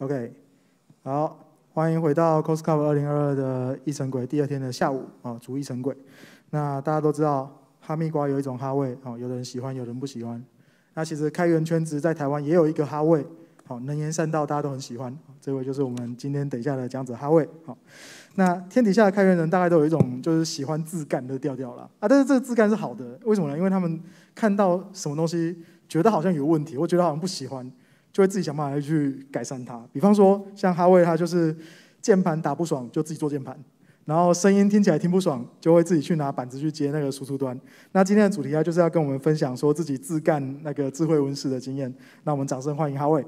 OK，好，欢迎回到 Costco 二零二二的一层鬼第二天的下午啊，主一层鬼。那大家都知道哈密瓜有一种哈味，哦，有人喜欢，有人不喜欢。那其实开源圈子在台湾也有一个哈味，好能言善道，大家都很喜欢。这位就是我们今天等一下的讲者哈味。好，那天底下的开源人大概都有一种就是喜欢自干的调调啦。啊，但是这个自干是好的，为什么呢？因为他们看到什么东西觉得好像有问题，我觉得好像不喜欢。就会自己想办法去改善它。比方说，像哈维，他就是键盘打不爽，就自己做键盘；然后声音听起来听不爽，就会自己去拿板子去接那个输出端。那今天的主题啊，就是要跟我们分享说自己自干那个智慧温室的经验。那我们掌声欢迎哈维。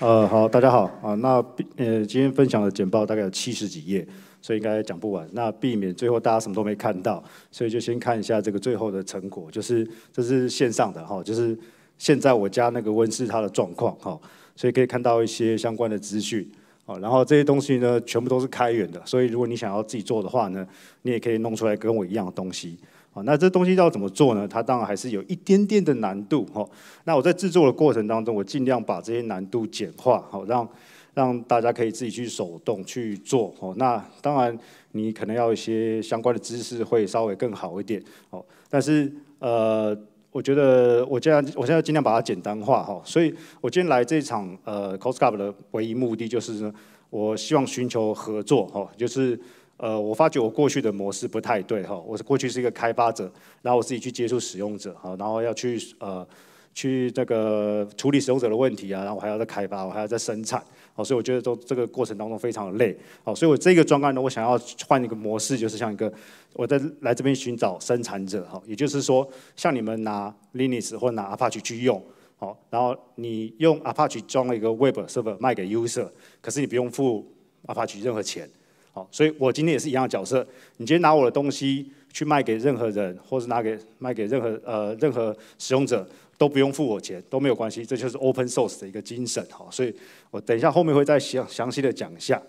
呃，好，大家好啊。那呃，今天分享的简报大概有七十几页，所以应该讲不完。那避免最后大家什么都没看到，所以就先看一下这个最后的成果，就是这是线上的哈，就是。现在我家那个温室它的状况哈，所以可以看到一些相关的资讯哦。然后这些东西呢，全部都是开源的，所以如果你想要自己做的话呢，你也可以弄出来跟我一样的东西哦。那这东西要怎么做呢？它当然还是有一点点的难度哦。那我在制作的过程当中，我尽量把这些难度简化好，让让大家可以自己去手动去做哦。那当然你可能要一些相关的知识会稍微更好一点哦，但是呃。我觉得我尽在我现在尽量把它简单化哈，所以我今天来这场呃 c o s c u p 的唯一目的就是，我希望寻求合作哈，就是呃我发觉我过去的模式不太对哈，我是过去是一个开发者，然后我自己去接触使用者哈，然后要去呃去那个处理使用者的问题啊，然后我还要在开发，我还要在生产，哦所以我觉得都这个过程当中非常的累，哦所以我这个专案呢，我想要换一个模式，就是像一个。我在来这边寻找生产者哈，也就是说，像你们拿 Linux 或拿 Apache 去用，好，然后你用 Apache 装了一个 Web server 卖给 User，可是你不用付 Apache 任何钱，好，所以我今天也是一样角色，你今天拿我的东西去卖给任何人，或是拿给卖给任何呃任何使用者都不用付我钱都没有关系，这就是 Open Source 的一个精神哈，所以我等一下后面会再详详细的讲一下。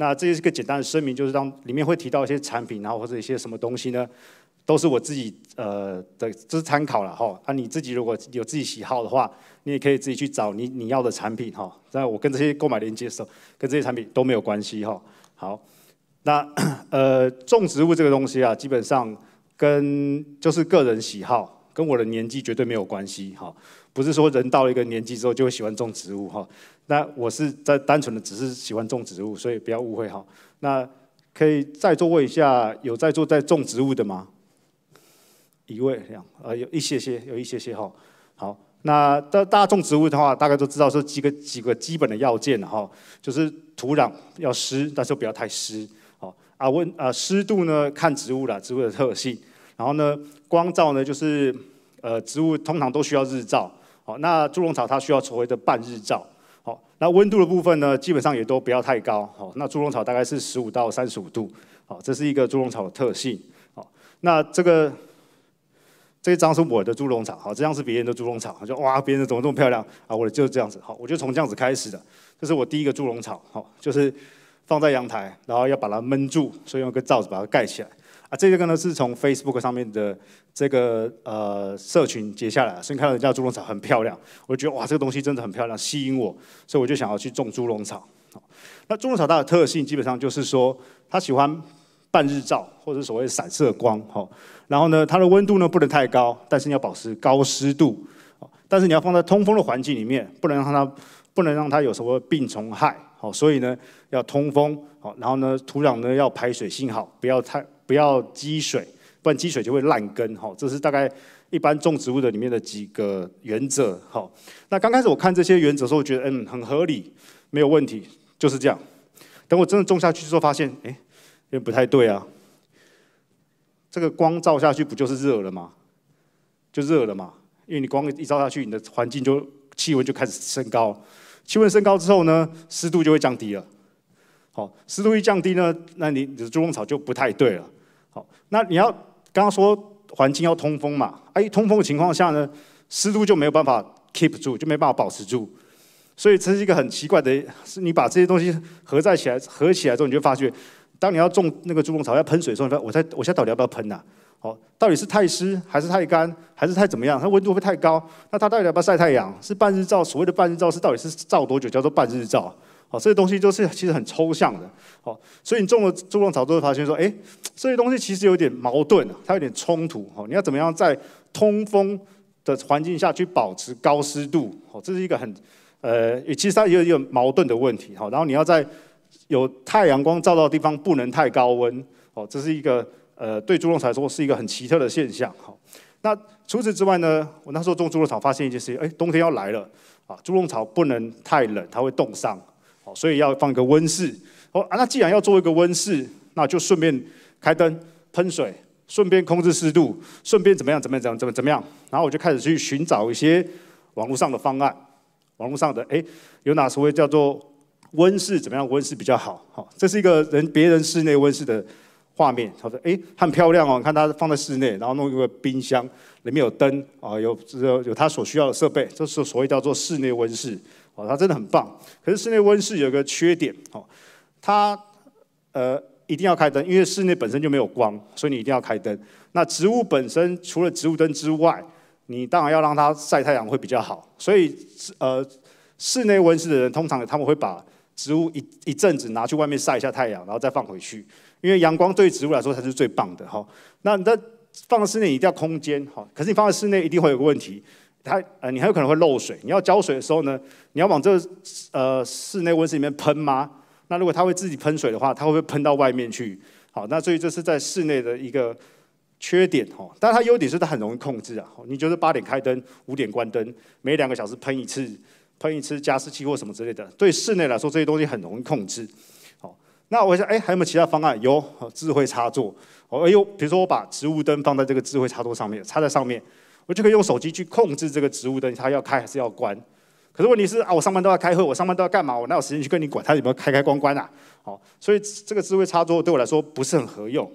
那这些是个简单的声明，就是当里面会提到一些产品，然后或者一些什么东西呢，都是我自己呃的，这是参考了哈。那你自己如果有自己喜好的话，你也可以自己去找你你要的产品哈。那我跟这些购买连接的时候，跟这些产品都没有关系哈。好，那呃种植物这个东西啊，基本上跟就是个人喜好。跟我的年纪绝对没有关系，哈，不是说人到了一个年纪之后就会喜欢种植物，哈，那我是在单纯的只是喜欢种植物，所以不要误会，哈。那可以再座问一下，有在座在种植物的吗？一位，这样，啊，有一些些，有一些些，哈。好，那大大家种植物的话，大概都知道说几个几个基本的要件，哈，就是土壤要湿，但是不要太湿，好啊温啊湿度呢看植物啦，植物的特性。然后呢，光照呢，就是呃，植物通常都需要日照。好，那猪笼草它需要所谓的半日照。好，那温度的部分呢，基本上也都不要太高。好，那猪笼草大概是十五到三十五度。好，这是一个猪笼草的特性。好，那这个这张是我的猪笼草。好，这张是别人的猪笼草。就哇，别人怎么这么漂亮？”啊，我就是这样子。好，我就从这样子开始的。这是我第一个猪笼草。好，就是放在阳台，然后要把它闷住，所以用个罩子把它盖起来。啊，这个呢是从 Facebook 上面的这个呃社群截下来，先看到人家猪笼草很漂亮，我就觉得哇，这个东西真的很漂亮，吸引我，所以我就想要去种猪笼草。那猪笼草它的特性基本上就是说，它喜欢半日照或者所谓的散射光，哈。然后呢，它的温度呢不能太高，但是你要保持高湿度，但是你要放在通风的环境里面，不能让它不能让它有什么病虫害，好，所以呢要通风，好，然后呢土壤呢要排水性好，不要太。不要积水，不然积水就会烂根。哈。这是大概一般种植物的里面的几个原则。哈。那刚开始我看这些原则的时候，我觉得嗯很合理，没有问题，就是这样。等我真的种下去之后，发现哎，也不太对啊。这个光照下去不就是热了吗？就热了嘛，因为你光一照下去，你的环境就气温就开始升高，气温升高之后呢，湿度就会降低了。好，湿度一降低呢，那你你的猪笼草就不太对了。好，那你要刚刚说环境要通风嘛？哎，通风的情况下呢，湿度就没有办法 keep 住，就没办法保持住。所以这是一个很奇怪的，是你把这些东西合在起来，合起来之后，你就发觉，当你要种那个猪笼草要喷水的时候，我在我现在到底要不要喷呐？哦，到底是太湿还是太干，还是太怎么样？它温度会太高？那它到底要不要晒太阳？是半日照，所谓的半日照是到底是照多久叫做半日照？哦，这些东西都是其实很抽象的。哦，所以你种了猪笼草，之会发现说，哎，这些东西其实有点矛盾，它有点冲突。哦，你要怎么样在通风的环境下去保持高湿度？哦，这是一个很呃，其实它也有一个矛盾的问题。好，然后你要在有太阳光照到的地方不能太高温。哦，这是一个呃，对猪笼草来说是一个很奇特的现象。好，那除此之外呢？我那时候种猪笼草，发现一件事情，哎，冬天要来了。啊，猪笼草不能太冷，它会冻伤。所以要放一个温室哦啊，那既然要做一个温室，那就顺便开灯、喷水，顺便控制湿度，顺便怎么样？怎么样？怎么怎么样？然后我就开始去寻找一些网络上的方案，网络上的哎，有哪所谓叫做温室怎么样？温室比较好？好，这是一个人别人室内温室的画面。他说：“哎，很漂亮哦，看它放在室内，然后弄一个冰箱，里面有灯啊，有有有他所需要的设备，这是所谓叫做室内温室。”哦，它真的很棒。可是室内温室有个缺点，哦，它呃一定要开灯，因为室内本身就没有光，所以你一定要开灯。那植物本身除了植物灯之外，你当然要让它晒太阳会比较好。所以呃，室内温室的人通常他们会把植物一一阵子拿去外面晒一下太阳，然后再放回去，因为阳光对植物来说才是最棒的。哈，那那放在室内一定要空间，哈，可是你放在室内一定会有个问题。它呃，你很有可能会漏水。你要浇水的时候呢，你要往这呃室内温室里面喷吗？那如果它会自己喷水的话，它会不会喷到外面去？好，那所以这是在室内的一个缺点哦。但它优点是它很容易控制啊。你就是八点开灯，五点关灯，每两个小时喷一次，喷一次加湿器或什么之类的。对室内来说，这些东西很容易控制。好，那我想，哎，还有没有其他方案？有，智慧插座。哦，哎呦，比如说我把植物灯放在这个智慧插座上面，插在上面。我就可以用手机去控制这个植物灯，它要开还是要关，可是问题是啊，我上班都要开会，我上班都要干嘛？我哪有时间去跟你管它有没有开开关关啊？好，所以这个智慧插座对我来说不是很合用。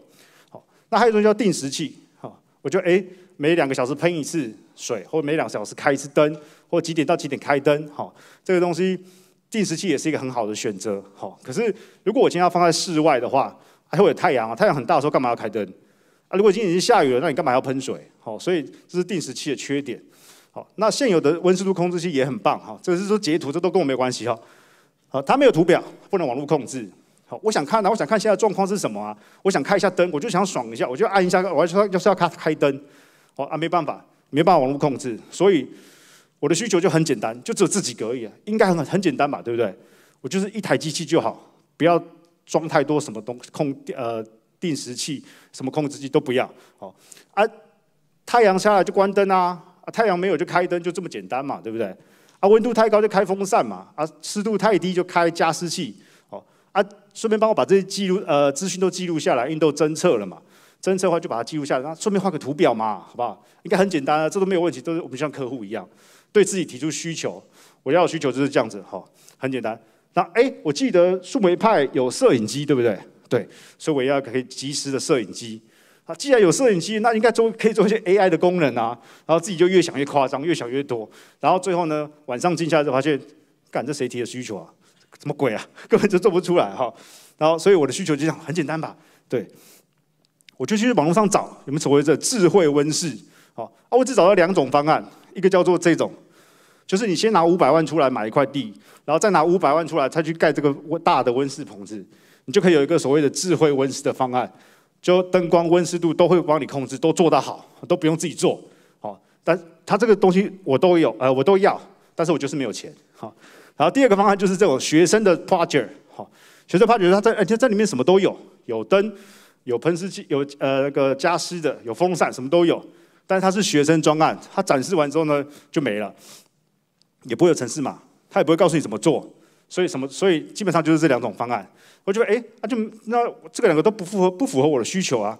好，那还有种叫定时器。好，我觉得哎，每两个小时喷一次水，或者每两个小时开一次灯，或者几点到几点开灯。好，这个东西定时器也是一个很好的选择。好，可是如果我今天要放在室外的话，还有太阳啊，太阳很大的时候干嘛要开灯？如果今天已经下雨了，那你干嘛要喷水？好，所以这是定时器的缺点。好，那现有的温湿度控制器也很棒哈。这个是说截图，这都跟我没关系哈。好，它没有图表，不能网络控制。好，我想看，那我想看现在状况是什么啊？我想开一下灯，我就想爽一下，我就按一下，我要要是要开开灯。好啊，没办法，没办法网络控制，所以我的需求就很简单，就只有自己而已，应该很很简单吧，对不对？我就是一台机器就好，不要装太多什么东控呃。定时器、什么控制器都不要，好啊，太阳下来就关灯啊，啊太阳没有就开灯，就这么简单嘛，对不对？啊，温度太高就开风扇嘛，啊湿度太低就开加湿器，哦啊，顺便帮我把这些记录呃资讯都记录下来，因为都侦测了嘛，侦测的话就把它记录下来，那顺便画个图表嘛，好不好？应该很简单啊，这都没有问题，都是我们像客户一样，对自己提出需求，我要的需求就是这样子，好，很简单。那哎，我记得树莓派有摄影机，对不对？对，所以我要可以及时的摄影机啊。既然有摄影机，那应该做可以做一些 AI 的功能啊。然后自己就越想越夸张，越想越多。然后最后呢，晚上静下来就发现，干这谁提的需求啊？什么鬼啊？根本就做不出来哈。然后所以我的需求就想很简单吧，对，我就去网络上找，你们所谓的智慧温室。好，啊，我只找到两种方案，一个叫做这种，就是你先拿五百万出来买一块地，然后再拿五百万出来再去盖这个大的温室棚子。你就可以有一个所谓的智慧温室的方案，就灯光、温湿度都会帮你控制，都做得好，都不用自己做。好，但它这个东西我都有，呃，我都要，但是我就是没有钱。好，然后第二个方案就是这种学生的 project。好，学生 project 它在而且这里面什么都有，有灯，有喷湿器，有呃那个加湿的，有风扇，什么都有。但是它是学生专案，它展示完之后呢就没了，也不会有城市码，它也不会告诉你怎么做。所以什么？所以基本上就是这两种方案。我觉得，哎，那就那这个两个都不符合不符合我的需求啊。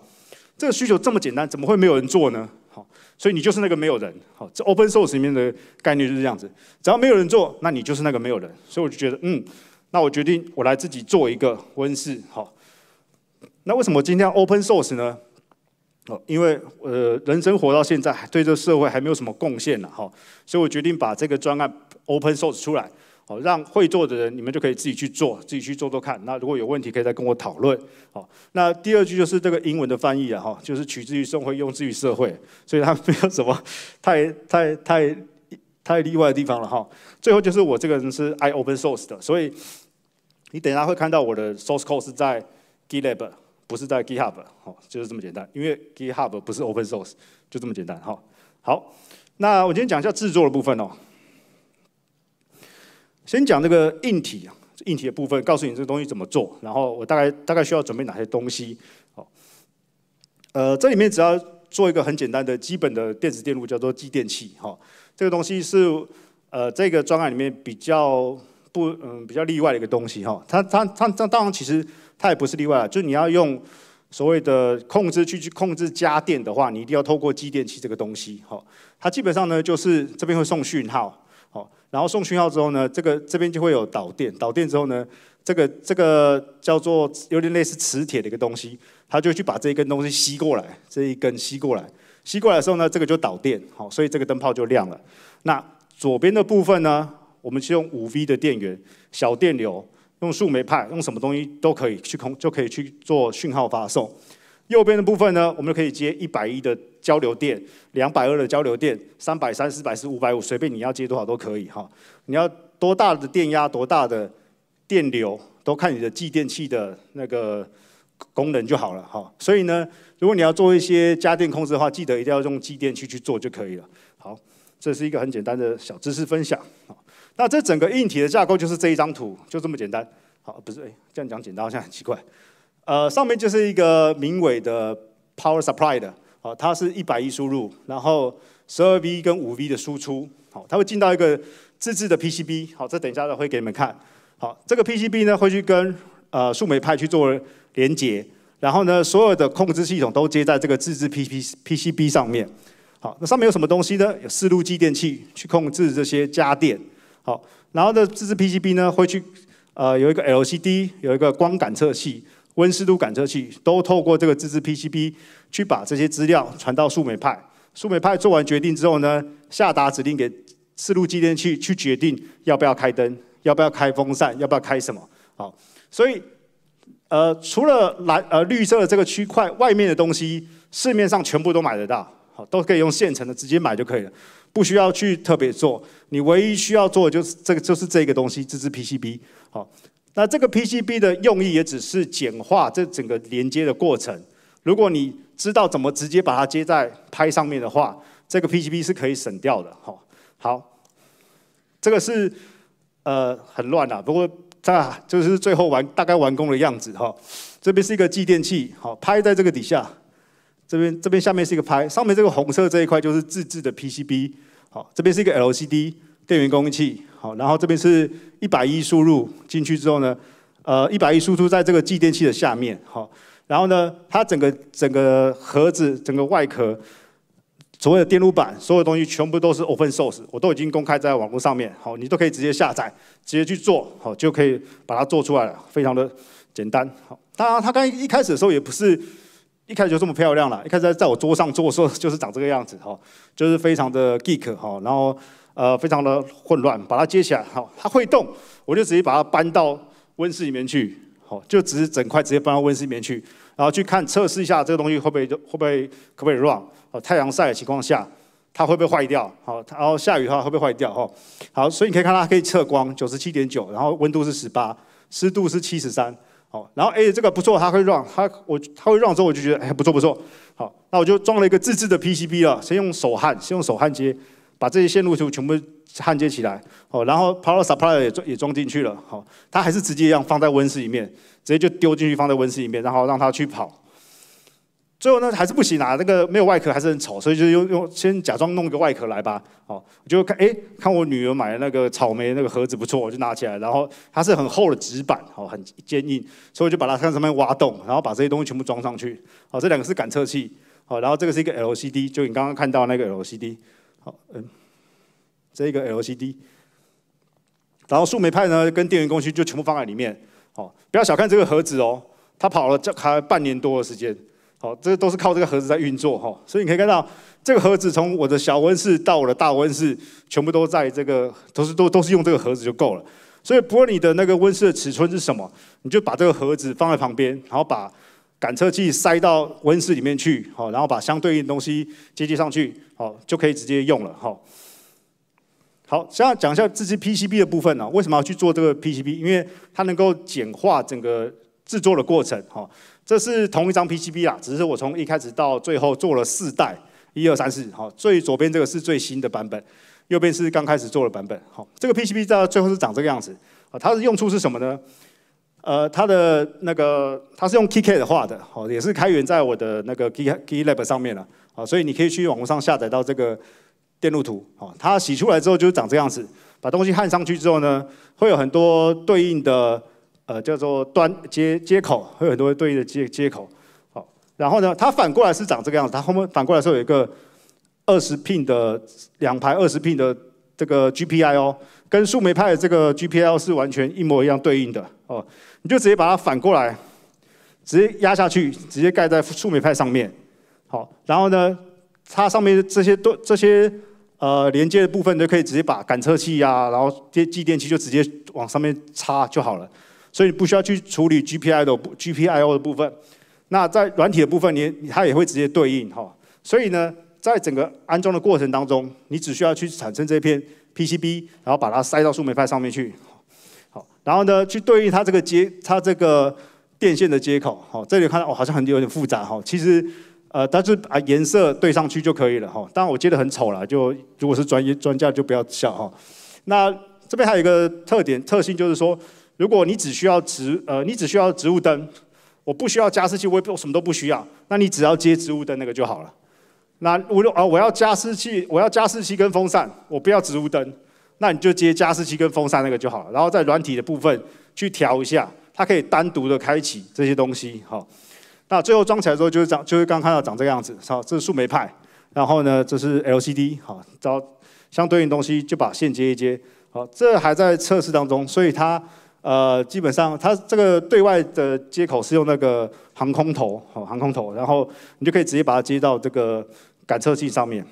这个需求这么简单，怎么会没有人做呢？好，所以你就是那个没有人。好，这 open source 里面的概念就是这样子。只要没有人做，那你就是那个没有人。所以我就觉得，嗯，那我决定我来自己做一个温室。好，那为什么今天 open source 呢？哦，因为呃，人生活到现在还对这社会还没有什么贡献呢。哈，所以我决定把这个专案 open source 出来。好，让会做的人，你们就可以自己去做，自己去做做看。那如果有问题，可以再跟我讨论。好，那第二句就是这个英文的翻译啊，哈，就是取之于社会，用之于社会，所以它没有什么太太太太例外的地方了，哈。最后就是我这个人是爱 open source 的，所以你等下会看到我的 source code 是在 GitHub，不是在 GitHub，好，就是这么简单，因为 GitHub 不是 open source，就这么简单，哈。好，那我今天讲一下制作的部分哦。先讲这个硬体啊，硬体的部分，告诉你这东西怎么做，然后我大概大概需要准备哪些东西，好，呃，这里面只要做一个很简单的基本的电子电路，叫做继电器，哈，这个东西是呃这个专案里面比较不嗯比较例外的一个东西哈，它它它它当然其实它也不是例外就是你要用所谓的控制去去控制家电的话，你一定要透过继电器这个东西，哈，它基本上呢就是这边会送讯号。然后送讯号之后呢，这个这边就会有导电，导电之后呢，这个这个叫做有点类似磁铁的一个东西，它就去把这一根东西吸过来，这一根吸过来，吸过来的时候呢，这个就导电，好，所以这个灯泡就亮了。那左边的部分呢，我们是用 5V 的电源，小电流，用树莓派，用什么东西都可以去控，就可以去做讯号发送。右边的部分呢，我们就可以接110的。交流电，两百二的交流电，三百、三四百四、五百五，随便你要接多少都可以哈。你要多大的电压、多大的电流，都看你的继电器的那个功能就好了哈。所以呢，如果你要做一些家电控制的话，记得一定要用继电器去做就可以了。好，这是一个很简单的小知识分享。那这整个硬体的架构就是这一张图，就这么简单。好，不是这样讲，简单好像很奇怪。呃，上面就是一个明伟的 power supply 的。好，它是一百一输入，然后十二 V 跟五 V 的输出。好，它会进到一个自制的 PCB。好，这等一下呢会给你们看。好，这个 PCB 呢会去跟呃树莓派去做连接，然后呢所有的控制系统都接在这个自制 PPPCB 上面。好，那上面有什么东西呢？有四路继电器去控制这些家电。好，然后呢自制 PCB 呢会去呃有一个 LCD，有一个光感测器。温湿度感测器都透过这个自制 PCB 去把这些资料传到数美派，数美派做完决定之后呢，下达指令给四路继电器去决定要不要开灯，要不要开风扇，要不要开什么？好，所以呃，除了蓝呃绿色的这个区块外面的东西，市面上全部都买得到，好，都可以用现成的直接买就可以了，不需要去特别做。你唯一需要做的就是这个，就是这个东西自制 PCB，好。那这个 PCB 的用意也只是简化这整个连接的过程。如果你知道怎么直接把它接在拍上面的话，这个 PCB 是可以省掉的。哈，好，这个是呃很乱的，不过这就是最后完大概完工的样子哈。这边是一个继电器，好拍在这个底下。这边这边下面是一个拍，上面这个红色这一块就是自制的 PCB。好，这边是一个 LCD。电源供应器，好，然后这边是一百一输入进去之后呢，呃，一百一输出在这个继电器的下面，好，然后呢，它整个整个盒子、整个外壳、所有的电路板，所有东西全部都是 open source，我都已经公开在网络上面，好，你都可以直接下载，直接去做，好，就可以把它做出来了，非常的简单，好，当然它刚一开始的时候也不是一开始就这么漂亮了，一开始在我桌上做的时候就是长这个样子，哈，就是非常的 geek，哈，然后。呃，非常的混乱，把它接起来，好，它会动，我就直接把它搬到温室里面去，好，就只是整块直接搬到温室里面去，然后去看测试一下这个东西会不会会不会可不可以 run，哦，太阳晒的情况下，它会不会坏掉，好，然后下雨的话会不会坏掉，哈，好，所以你可以看它可以测光，九十七点九，然后温度是十八，湿度是七十三，好，然后哎，这个不错，它会 run，它我它会 run 之后我就觉得哎不错不错，好，那我就装了一个自制的 PCB 了，先用手焊，先用手焊接。把这些线路图全部焊接起来，哦，然后 power supply 也装也装进去了，好，它还是直接一样放在温室里面，直接就丢进去放在温室里面，然后让它去跑。最后呢，还是不行啊，那个没有外壳还是很丑，所以就用用先假装弄一个外壳来吧。好，我就看，哎，看我女儿买的那个草莓那个盒子不错，我就拿起来，然后它是很厚的纸板，哦，很坚硬，所以我就把它在上面挖洞，然后把这些东西全部装上去。好，这两个是感测器，好，然后这个是一个 LCD，就你刚刚看到那个 LCD。好，嗯，这一个 LCD，然后树莓派呢跟电源供需就全部放在里面。好，不要小看这个盒子哦，它跑了这还半年多的时间。好，这都是靠这个盒子在运作哈。所以你可以看到，这个盒子从我的小温室到我的大温室，全部都在这个都是都都是用这个盒子就够了。所以不论你的那个温室的尺寸是什么，你就把这个盒子放在旁边，然后把。感测器塞到温室里面去，好，然后把相对应的东西接接上去，好，就可以直接用了，好。好，现在讲一下这些 PCB 的部分呢？为什么要去做这个 PCB？因为它能够简化整个制作的过程，好。这是同一张 PCB 啊，只是我从一开始到最后做了四代，一二三四，好，最左边这个是最新的版本，右边是刚开始做的版本，好，这个 PCB 在最后是长这个样子，好，它的用处是什么呢？呃，它的那个它是用 k k 的画的，好，也是开源在我的那个 k k Lab 上面了，啊，所以你可以去网络上下载到这个电路图，哦，它洗出来之后就是长这样子，把东西焊上去之后呢，会有很多对应的呃叫做端接接口，会有很多对应的接接口，好，然后呢，它反过来是长这个样子，它后面反过来是有一个二十 pin 的两排二十 pin 的这个 GPIO，跟树莓派的这个 GPL 是完全一模一样对应的，哦。你就直接把它反过来，直接压下去，直接盖在树莓派上面，好，然后呢，它上面这些都这些呃连接的部分就可以直接把感测器呀，然后电继电器就直接往上面插就好了，所以不需要去处理 GPIO 的 GPIO 的部分。那在软体的部分，你它也会直接对应哈。所以呢，在整个安装的过程当中，你只需要去产生这片 PCB，然后把它塞到树莓派上面去。然后呢，去对应它这个接它这个电线的接口。好，这里看到哦，好像很有点复杂哈。其实，呃，它是把颜色对上去就可以了哈。当然我接得很丑了，就如果是专业专家就不要笑哈。那这边还有一个特点特性就是说，如果你只需要植呃，你只需要植物灯，我不需要加湿器，我也不什么都不需要，那你只要接植物灯那个就好了。那我啊我要加湿器，我要加湿器跟风扇，我不要植物灯。那你就接加湿器跟风扇那个就好了，然后在软体的部分去调一下，它可以单独的开启这些东西。好，那最后装起来之后就是长，就是刚看到长这个样子。好，这是树莓派，然后呢这是 LCD。好，找相对应东西就把线接一接。好，这还在测试当中，所以它呃基本上它这个对外的接口是用那个航空头，好航空头，然后你就可以直接把它接到这个感测器上面。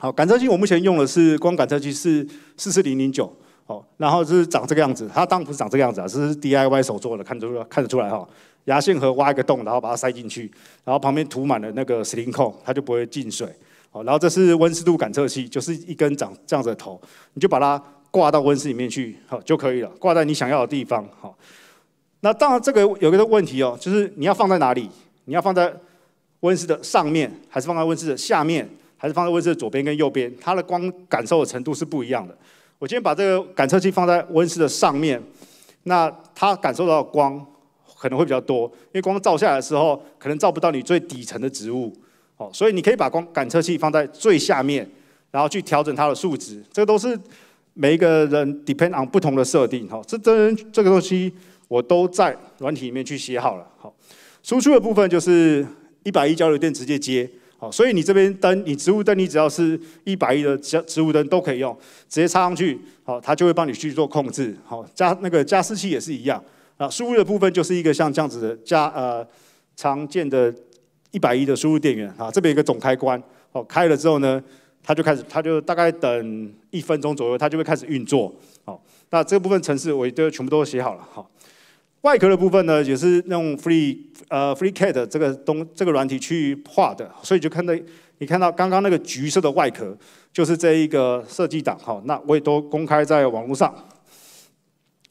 好，感测器我目前用的是光感测器，是四四零零九，好，然后是长这个样子，它当然不是长这个样子啊，这是 DIY 手做的，看得出看得出来哈。牙线盒挖一个洞，然后把它塞进去，然后旁边涂满了那个 s i l i c o 它就不会进水。好，然后这是温湿度感测器，就是一根长这样子的头，你就把它挂到温室里面去，好就可以了，挂在你想要的地方，好。那当然这个有个问题哦，就是你要放在哪里？你要放在温室的上面，还是放在温室的下面？还是放在温室的左边跟右边，它的光感受的程度是不一样的。我今天把这个感测器放在温室的上面，那它感受到的光可能会比较多，因为光照下来的时候，可能照不到你最底层的植物。哦，所以你可以把光感测器放在最下面，然后去调整它的数值。这都是每一个人 depend on 不同的设定。哈，这真这个东西我都在软体里面去写好了。好，输出的部分就是一百一交流电直接接。好，所以你这边灯，你植物灯，你只要是一百一的植植物灯都可以用，直接插上去，好，它就会帮你去做控制，好，加那个加湿器也是一样，啊，输入的部分就是一个像这样子的加呃常见的一百一的输入电源，啊，这边一个总开关，好，开了之后呢，它就开始，它就大概等一分钟左右，它就会开始运作，好，那这部分程式我就全部都写好了，好。外壳的部分呢，也是用 Free 呃 FreeCAD 这个东这个软体去画的，所以就看到你看到刚刚那个橘色的外壳，就是这一个设计档，好，那我也都公开在网络上。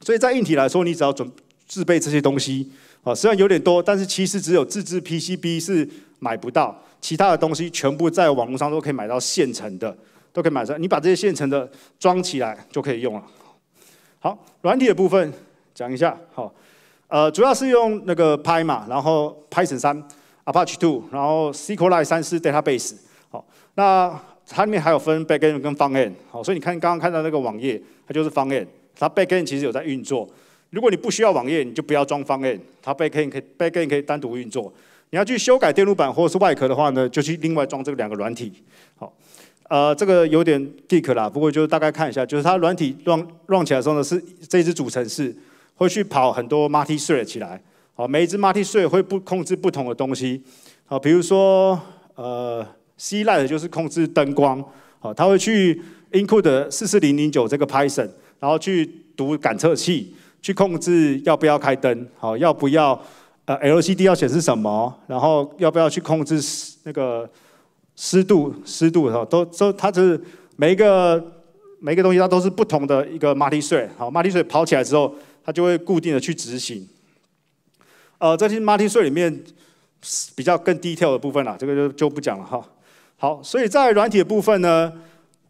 所以在硬体来说，你只要准自备这些东西，啊，虽然有点多，但是其实只有自制 PCB 是买不到，其他的东西全部在网络上都可以买到现成的，都可以买上，你把这些现成的装起来就可以用了。好，软体的部分讲一下，好。呃，主要是用那个 Py 嘛，然后 Python 三，Apache two，然后 SQLite 三是 database。好，那它里面还有分 backend 跟 frontend。好，所以你看刚刚看到那个网页，它就是 frontend。它 backend 其实有在运作。如果你不需要网页，你就不要装 frontend。它 backend 可以 backend 可以单独运作。你要去修改电路板或者是外壳的话呢，就去另外装这个两个软体。好，呃，这个有点 d i c k 啦，不过就是大概看一下，就是它软体 run run 起来的时候呢，是这支组成是。会去跑很多 m q t i thread 起来，好，每一只 m q t i thread 会不控制不同的东西，好，比如说，呃，CLI 的就是控制灯光，好，它会去 include 44009这个 Python，然后去读感测器，去控制要不要开灯，好，要不要呃 LCD 要显示什么，然后要不要去控制那个湿度，湿度，好，都都，它是每一个每一个东西，它都是不同的一个 m q t i thread，好，m q t i thread 跑起来之后。它就会固定的去执行，呃，这些 martin s u i r e 里面比较更低调的部分啦，这个就就不讲了哈。好，所以在软体的部分呢，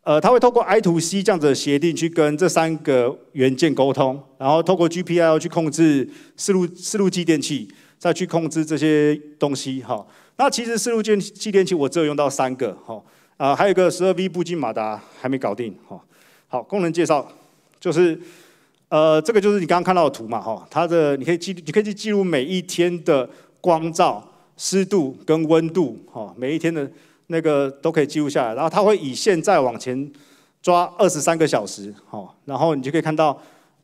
呃，它会透过 I to C 这样的协定去跟这三个元件沟通，然后透过 GPL 去控制四路四路继电器，再去控制这些东西。哈。那其实四路继继电器我只有用到三个，哈，啊，还有一个十二 V 步进马达还没搞定。哈。好，功能介绍就是。呃，这个就是你刚刚看到的图嘛，哈，它的你可以记，你可以去记录每一天的光照、湿度跟温度，哈，每一天的那个都可以记录下来，然后它会以现在往前抓二十三个小时，哈，然后你就可以看到，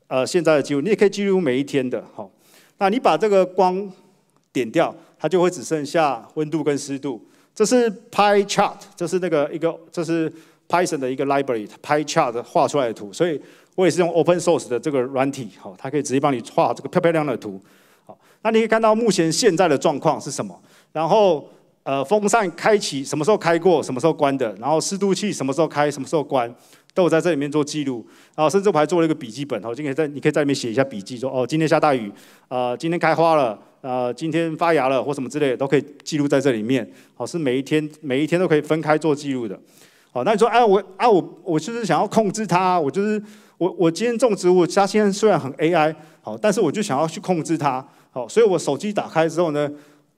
呃，现在的记录，你也可以记录每一天的，哈。那你把这个光点掉，它就会只剩下温度跟湿度，这是 Pie Chart，这是那个一个，这是 Python 的一个 library，Pie Chart 画出来的图，所以。我也是用 Open Source 的这个软体，好，它可以直接帮你画这个漂漂亮的图，好，那你可以看到目前现在的状况是什么，然后呃风扇开启什么时候开过，什么时候关的，然后湿度器什么时候开，什么时候关，都有在这里面做记录，然后甚至我还做了一个笔记本，好，今天在你可以在里面写一下笔记，说哦今天下大雨，啊今天开花了，啊今天发芽了或什么之类的，都可以记录在这里面，好是每一天每一天都可以分开做记录的，好，那你说哎我啊我我就是想要控制它，我就是。我我今天种植物，它现在虽然很 AI 好，但是我就想要去控制它好，所以我手机打开之后呢，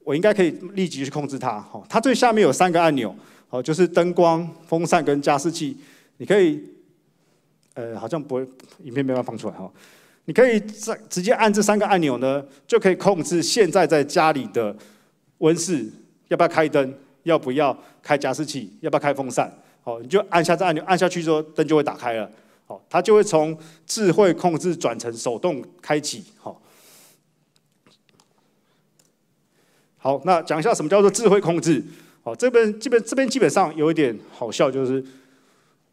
我应该可以立即去控制它好。它最下面有三个按钮好，就是灯光、风扇跟加湿器，你可以呃好像不会，影片没办法放出来哈。你可以直直接按这三个按钮呢，就可以控制现在在家里的温室要不要开灯，要不要开加湿器，要不要开风扇。好，你就按下这按钮，按下去之后灯就会打开了。好，它就会从智慧控制转成手动开启。好，好，那讲一下什么叫做智慧控制。好，这边基本这边基本上有一点好笑，就是，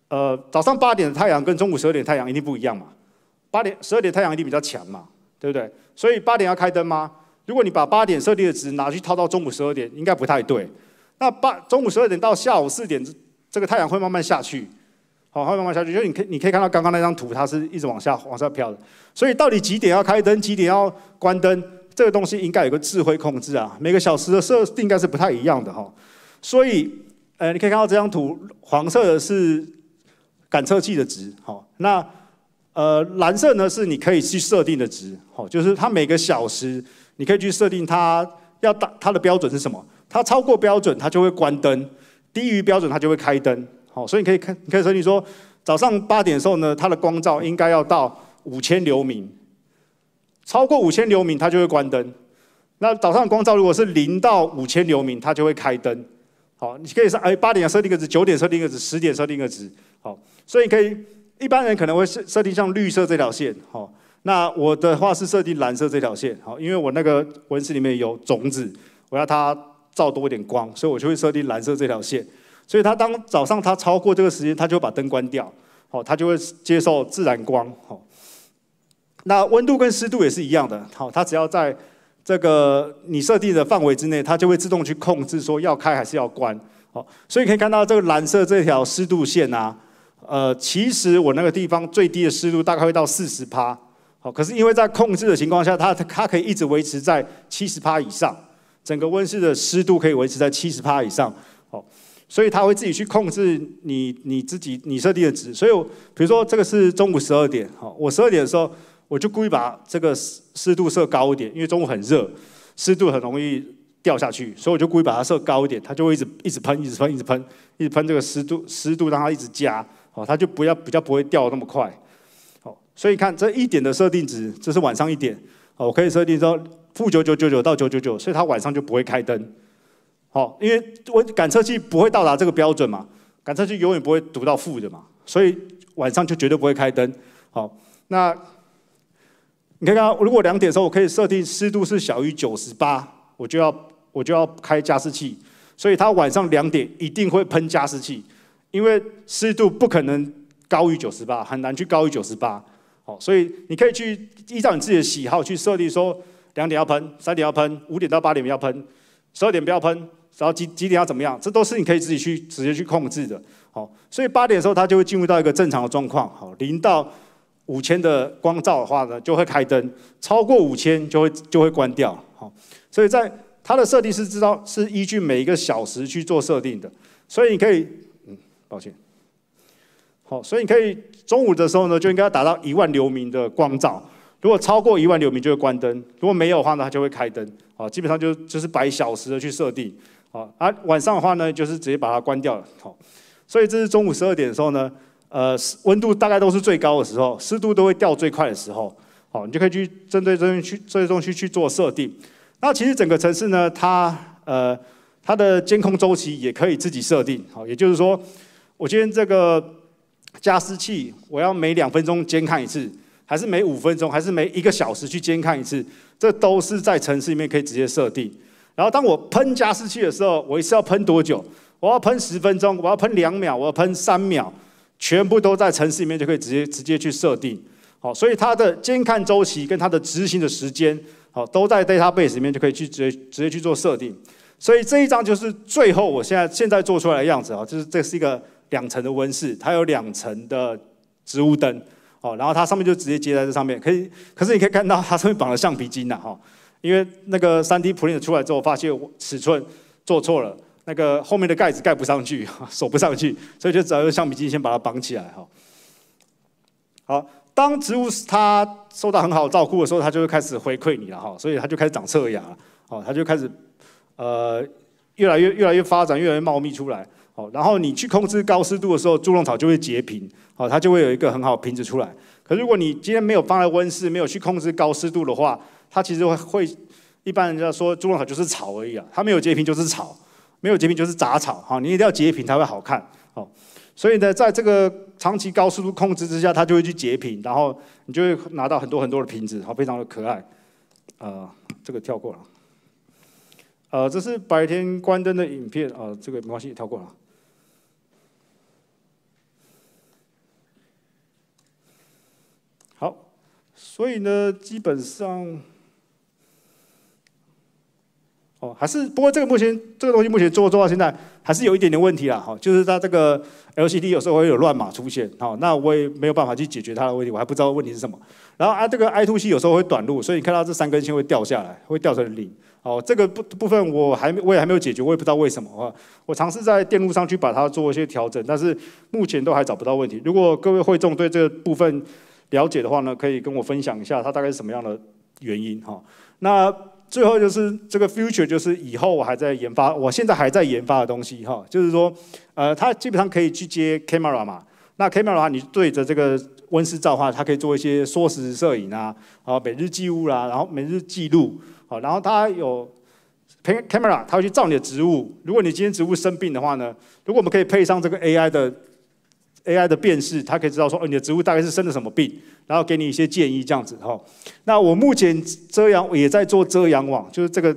呃，早上八点的太阳跟中午十二点太阳一定不一样嘛。八点十二点太阳一定比较强嘛，对不对？所以八点要开灯吗？如果你把八点设定的值拿去套到中午十二点，应该不太对。那八中午十二点到下午四点，这个太阳会慢慢下去。好，慢慢下去。就你可，你可以看到刚刚那张图，它是一直往下，往下飘的。所以到底几点要开灯，几点要关灯，这个东西应该有个智慧控制啊。每个小时的设定应该是不太一样的哈。所以，呃，你可以看到这张图，黄色的是感测器的值，好，那呃蓝色呢是你可以去设定的值，好，就是它每个小时你可以去设定它要打它的标准是什么，它超过标准它就会关灯，低于标准它就会开灯。好，所以你可以看，你可以设定说，早上八点的时候呢，它的光照应该要到五千流明，超过五千流明它就会关灯。那早上光照如果是零到五千流明，它就会开灯。好，你可以说，哎，八点设定个值，九点设定个值，十点设定个值。好，所以你可以，一般人可能会设设定像绿色这条线。好，那我的话是设定蓝色这条线。好，因为我那个文字里面有种子，我要它照多一点光，所以我就会设定蓝色这条线。所以他当早上他超过这个时间，他就会把灯关掉，好，他就会接受自然光，好。那温度跟湿度也是一样的，好，它只要在这个你设定的范围之内，它就会自动去控制说要开还是要关，好。所以可以看到这个蓝色这条湿度线啊，呃，其实我那个地方最低的湿度大概会到四十帕，好，可是因为在控制的情况下，它它可以一直维持在七十帕以上，整个温室的湿度可以维持在七十帕以上，好。所以它会自己去控制你你自己你设定的值。所以，比如说这个是中午十二点，好，我十二点的时候，我就故意把这个湿湿度设高一点，因为中午很热，湿度很容易掉下去，所以我就故意把它设高一点，它就会一直一直喷，一直喷，一直喷，一直喷这个湿度，湿度让它一直加，好，它就不要比较不会掉那么快，好，所以看这一点的设定值，这是晚上一点，好，我可以设定说负九九九九到九九九，所以它晚上就不会开灯。好，因为我感测器不会到达这个标准嘛，感测器永远不会读到负的嘛，所以晚上就绝对不会开灯。好，那你看看，如果两点的时候，我可以设定湿度是小于九十八，我就要我就要开加湿器，所以它晚上两点一定会喷加湿器，因为湿度不可能高于九十八，很难去高于九十八。好，所以你可以去依照你自己的喜好去设定，说两点要喷，三点要喷，五点到八点要喷，十二点不要喷。然后几几点要怎么样？这都是你可以自己去直接去控制的。好，所以八点的时候，它就会进入到一个正常的状况。好，零到五千的光照的话呢，就会开灯；超过五千就会就会关掉。好，所以在它的设定是知道是依据每一个小时去做设定的。所以你可以，嗯，抱歉。好，所以你可以中午的时候呢，就应该要达到一万流明的光照。如果超过一万流明就会关灯；如果没有的话呢，它就会开灯。好，基本上就就是百小时的去设定。好，而晚上的话呢，就是直接把它关掉了。好，所以这是中午十二点的时候呢，呃，温度大概都是最高的时候，湿度都会掉最快的时候。好，你就可以去针对这些去这些东西去做设定。那其实整个城市呢，它呃，它的监控周期也可以自己设定。好，也就是说，我今天这个加湿器，我要每两分钟监看一次，还是每五分钟，还是每一个小时去监看一次，这都是在城市里面可以直接设定。然后当我喷加湿器的时候，我一次要喷多久？我要喷十分钟，我要喷两秒，我要喷三秒，全部都在城市里面就可以直接直接去设定。好，所以它的监看周期跟它的执行的时间，好，都在 database 里面就可以去直接直接去做设定。所以这一张就是最后我现在现在做出来的样子啊，就是这是一个两层的温室，它有两层的植物灯，哦，然后它上面就直接接在这上面，可以，可是你可以看到它上面绑了橡皮筋的哈。因为那个 3D p r i n t 出来之后，发现尺寸做错了，那个后面的盖子盖不上去，锁不上去，所以就找一个橡皮筋先把它绑起来哈。好，当植物它受到很好照顾的时候，它就会开始回馈你了哈，所以它就开始长侧芽了，好，它就开始呃越来越越来越发展，越来越茂密出来。好，然后你去控制高湿度的时候，猪笼草就会截平，好，它就会有一个很好的瓶子出来。可如果你今天没有放在温室，没有去控制高湿度的话，它其实会，一般人家说猪笼草就是草而已啊，它没有截屏就是草，没有截屏就是杂草哈，你一定要截屏才会好看哦。所以呢，在这个长期高速度控制之下，它就会去截屏，然后你就会拿到很多很多的瓶子，好，非常的可爱。呃，这个跳过了。呃，这是白天关灯的影片啊，这个没关系，跳过了。好，所以呢，基本上。哦，还是不过这个目前这个东西目前做做到现在还是有一点点问题啦，哈，就是它这个 LCD 有时候会有乱码出现，好，那我也没有办法去解决它的问题，我还不知道问题是什么。然后啊，这个 I2C 有时候会短路，所以你看到这三根线会掉下来，会掉成零，哦，这个部部分我还我也还没有解决，我也不知道为什么啊。我尝试在电路上去把它做一些调整，但是目前都还找不到问题。如果各位会众对这个部分了解的话呢，可以跟我分享一下它大概是什么样的原因哈。那。最后就是这个 future，就是以后我还在研发，我现在还在研发的东西哈，就是说，呃，它基本上可以去接 camera 嘛。那 camera 你对着这个温室造的话，它可以做一些缩时摄影啊，啊，每日记录啦，然后每日记录，好，然后它有 camera，它会去照你的植物。如果你今天植物生病的话呢，如果我们可以配上这个 AI 的。AI 的辨识，它可以知道说，哦，你的植物大概是生了什么病，然后给你一些建议这样子。哈，那我目前遮阳也在做遮阳网，就是这个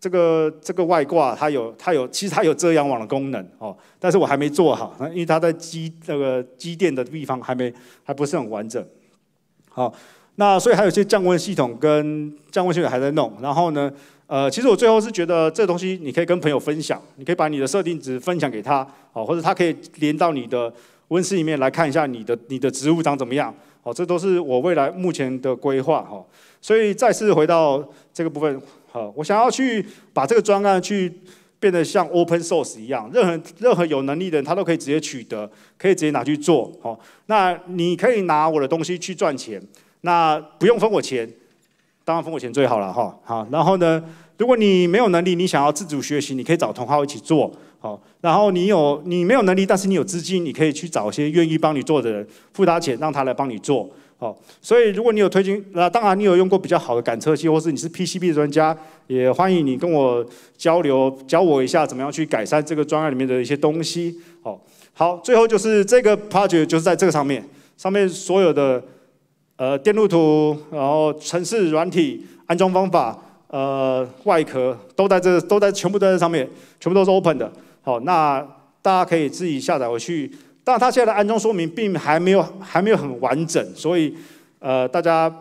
这个这个外挂，它有它有，其实它有遮阳网的功能，哦，但是我还没做好，因为它的机那个机电的地方还没还不是很完整。好，那所以还有一些降温系统跟降温系统还在弄。然后呢，呃，其实我最后是觉得这东西你可以跟朋友分享，你可以把你的设定值分享给他，哦，或者他可以连到你的。温室里面来看一下你的你的植物长怎么样？哦，这都是我未来目前的规划哈。所以再次回到这个部分哈，我想要去把这个专案去变得像 open source 一样，任何任何有能力的人他都可以直接取得，可以直接拿去做。好，那你可以拿我的东西去赚钱，那不用分我钱，当然分我钱最好了哈。好，然后呢，如果你没有能力，你想要自主学习，你可以找同好一起做。好，然后你有你没有能力，但是你有资金，你可以去找一些愿意帮你做的人付他钱，让他来帮你做。好，所以如果你有推进，那当然你有用过比较好的感测器，或是你是 PCB 的专家，也欢迎你跟我交流，教我一下怎么样去改善这个专案里面的一些东西。好，好，最后就是这个 project，就是在这个上面，上面所有的呃电路图，然后城市软体安装方法，呃外壳都在这，都在全部都在上面，全部都是 open 的。哦，那大家可以自己下载回去，但它现在的安装说明并还没有还没有很完整，所以，呃，大家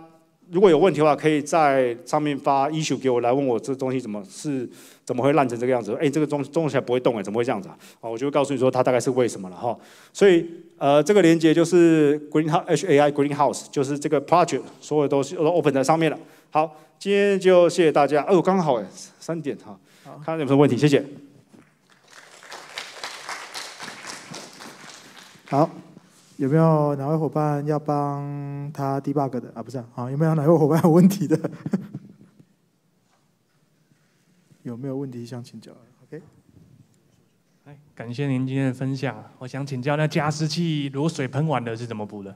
如果有问题的话，可以在上面发 issue 给我来问我这东西怎么是怎么会烂成这个样子？哎，这个钟起来不会动哎，怎么会这样子啊？哦，我就告诉你说它大概是为什么了哈。所以，呃，这个连接就是 Green HAI o u s e H Greenhouse，就是这个 project 所有东西都 open 在上面了。好，今天就谢谢大家。哦，刚好哎，三点哈，看看有没有问题，谢谢。好，有没有哪位伙伴要帮他 debug 的啊？不是，好，有没有哪位伙伴有问题的？有没有问题想请教？OK，感谢您今天的分享。我想请教那加湿器如果水喷完了是怎么补的？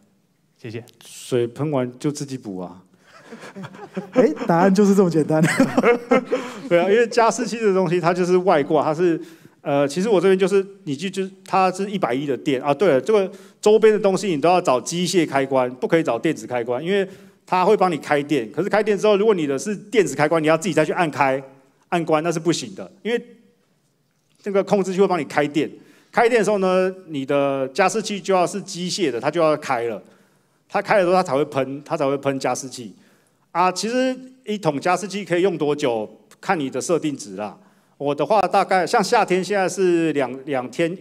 谢谢。水喷完就自己补啊。哎，答案就是这么简单。对啊，因为加湿器的东西它就是外挂，它是。呃，其实我这边就是，你就就它是一百亿的电啊。对了，这个周边的东西你都要找机械开关，不可以找电子开关，因为它会帮你开电。可是开电之后，如果你的是电子开关，你要自己再去按开、按关，那是不行的，因为这个控制器会帮你开电。开电的时候呢，你的加湿器就要是机械的，它就要开了。它开了之后，它才会喷，它才会喷加湿器。啊，其实一桶加湿器可以用多久，看你的设定值啦。我的话大概像夏天，现在是两两天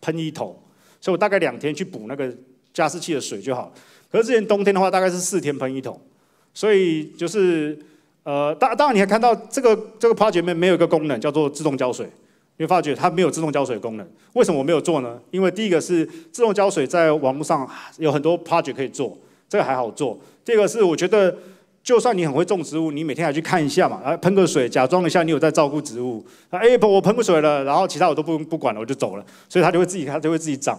喷一桶，所以我大概两天去补那个加湿器的水就好。可是之前冬天的话，大概是四天喷一桶，所以就是呃，当当然，你还看到这个这个 project 里面没有一个功能叫做自动浇水，你发觉它没有自动浇水功能。为什么我没有做呢？因为第一个是自动浇水在网络上有很多 project 可以做，这个还好做。第二个是我觉得。就算你很会种植物，你每天还去看一下嘛，来喷个水，假装一下你有在照顾植物。哎，我喷过水了，然后其他我都不不管了，我就走了。所以它就会自己，它就会自己长。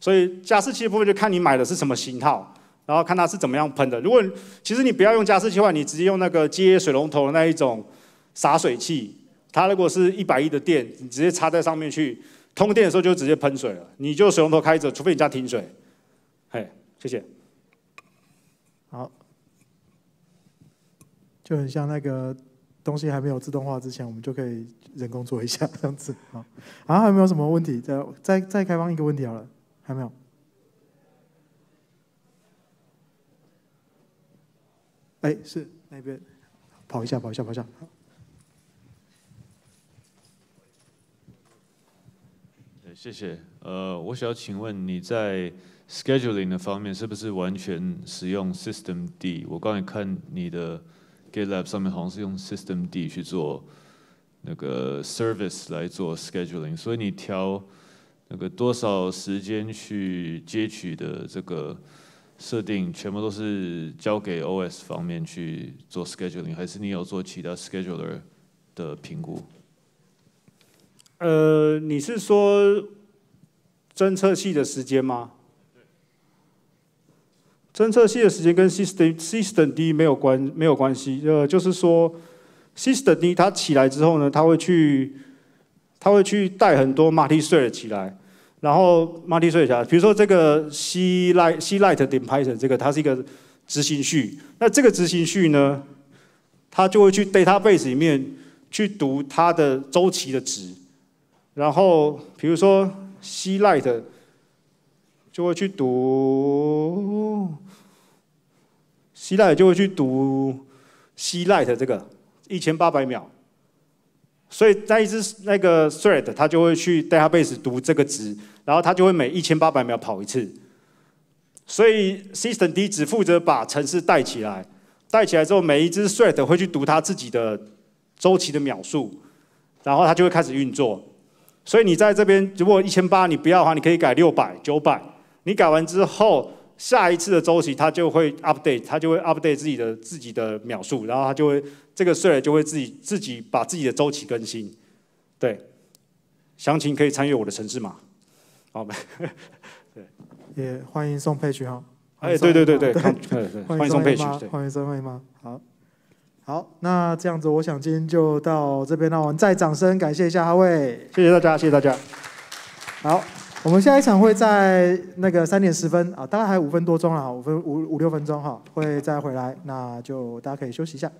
所以加湿器的部分就看你买的是什么型号，然后看它是怎么样喷的。如果其实你不要用加湿器的话，你直接用那个接水龙头的那一种洒水器，它如果是一百亿的电，你直接插在上面去，通电的时候就直接喷水了。你就水龙头开着，除非你家停水。嘿，谢谢。就很像那个东西还没有自动化之前，我们就可以人工做一下这样子啊。好，还有没有什么问题？再再再开放一个问题好了，还没有？哎，是那边跑一下，跑一下，跑一下。好。谢谢。呃，我想请问你在 scheduling 的方面是不是完全使用 System D？我刚才看你的。k l a b 上面好像是用 System D 去做那个 Service 来做 Scheduling，所以你调那个多少时间去接取的这个设定，全部都是交给 OS 方面去做 Scheduling，还是你有做其他 Scheduler 的评估？呃，你是说侦测器的时间吗？侦测器的时间跟 system system D 没有关没有关系。呃，就是说 system D 它起来之后呢，它会去它会去带很多 multi t h r e a 起来，然后 multi t h r e a 起来。比如说这个 c light c light d p y t h o n 这个，它是一个执行序。那这个执行序呢，它就会去 database 里面去读它的周期的值。然后比如说 c light 就会去读。C l 就会去读希 l 的这个一千八百秒，所以在一只那个 Thread 它就会去 Database 读这个值，然后它就会每一千八百秒跑一次。所以 System D 只负责把城市带起来，带起来之后每一只 Thread 会去读它自己的周期的秒数，然后它就会开始运作。所以你在这边如果一千八你不要的话，你可以改六百九百，你改完之后。下一次的周期，它就会 update，它就会 update 自己的自己的秒数，然后它就会这个睡了就会自己自己把自己的周期更新，对。详情可以参阅我的城市码。好，对。也欢迎宋佩曲。哈。哎，对对对对，欢迎欢迎宋佩渠，欢迎宋佩吗？好好，那这样子，我想今天就到这边了，我们再掌声感谢一下哈位，谢谢大家，谢谢大家。好。我们下一场会在那个三点十分啊，大概还有五分多钟啊，五分五五六分钟哈，会再回来，那就大家可以休息一下。